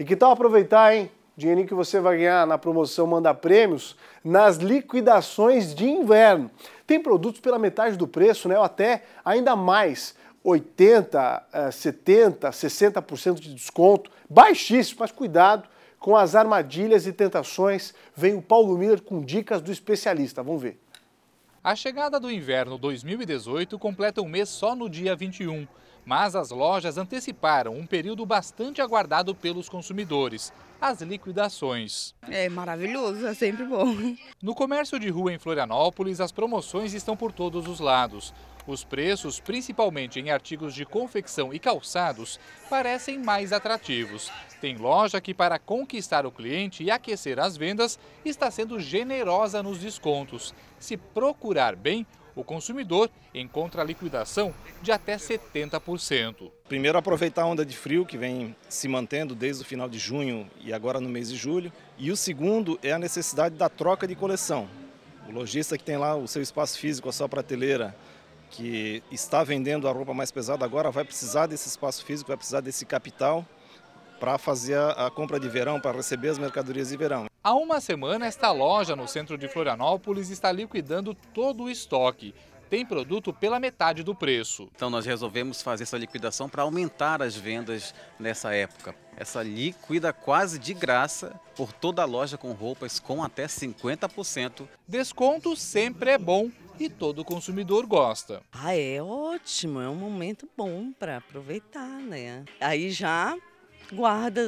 E que tal aproveitar, hein? Dinheirinho que você vai ganhar na promoção Manda Prêmios nas liquidações de inverno. Tem produtos pela metade do preço, né? Ou até ainda mais. 80, 70, 60% de desconto, baixíssimo, mas cuidado com as armadilhas e tentações. Vem o Paulo Miller com dicas do especialista. Vamos ver. A chegada do inverno 2018 completa um mês só no dia 21 mas as lojas anteciparam um período bastante aguardado pelos consumidores, as liquidações. É maravilhoso, é sempre bom. No comércio de rua em Florianópolis, as promoções estão por todos os lados. Os preços, principalmente em artigos de confecção e calçados, parecem mais atrativos. Tem loja que, para conquistar o cliente e aquecer as vendas, está sendo generosa nos descontos. Se procurar bem, o consumidor encontra a liquidação de até 70%. Primeiro, aproveitar a onda de frio que vem se mantendo desde o final de junho e agora no mês de julho. E o segundo é a necessidade da troca de coleção. O lojista que tem lá o seu espaço físico, a sua prateleira, que está vendendo a roupa mais pesada agora, vai precisar desse espaço físico, vai precisar desse capital para fazer a compra de verão, para receber as mercadorias de verão. Há uma semana, esta loja no centro de Florianópolis está liquidando todo o estoque. Tem produto pela metade do preço. Então, nós resolvemos fazer essa liquidação para aumentar as vendas nessa época. Essa liquida quase de graça por toda a loja com roupas com até 50%. Desconto sempre é bom e todo consumidor gosta. Ah, é ótimo, é um momento bom para aproveitar, né? Aí já guarda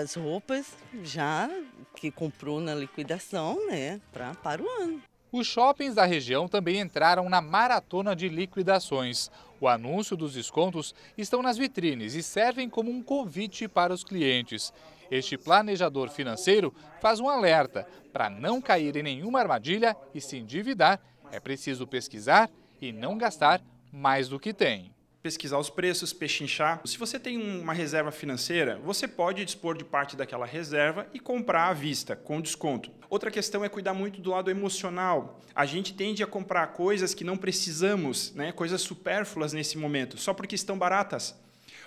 as roupas já que comprou na liquidação, né, pra, para o ano. Os shoppings da região também entraram na maratona de liquidações. O anúncio dos descontos estão nas vitrines e servem como um convite para os clientes. Este planejador financeiro faz um alerta: para não cair em nenhuma armadilha e se endividar, é preciso pesquisar e não gastar mais do que tem pesquisar os preços, pechinchar. Se você tem uma reserva financeira, você pode dispor de parte daquela reserva e comprar à vista, com desconto. Outra questão é cuidar muito do lado emocional. A gente tende a comprar coisas que não precisamos, né? coisas supérfluas nesse momento, só porque estão baratas.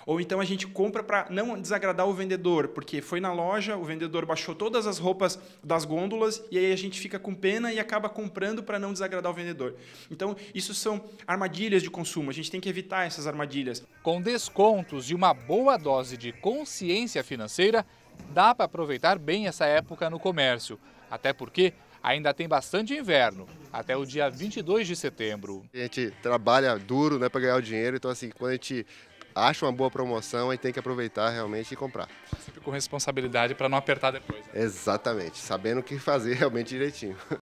Ou então a gente compra para não desagradar o vendedor, porque foi na loja, o vendedor baixou todas as roupas das gôndolas e aí a gente fica com pena e acaba comprando para não desagradar o vendedor. Então, isso são armadilhas de consumo, a gente tem que evitar essas armadilhas. Com descontos e uma boa dose de consciência financeira, dá para aproveitar bem essa época no comércio, até porque ainda tem bastante inverno, até o dia 22 de setembro. A gente trabalha duro né, para ganhar o dinheiro, então assim, quando a gente acha uma boa promoção e tem que aproveitar realmente e comprar. Sempre com responsabilidade para não apertar depois. Né? Exatamente, sabendo o que fazer realmente direitinho.